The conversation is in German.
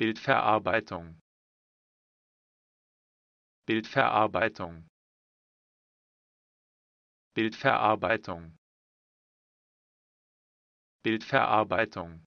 Bildverarbeitung Bildverarbeitung Bildverarbeitung Bildverarbeitung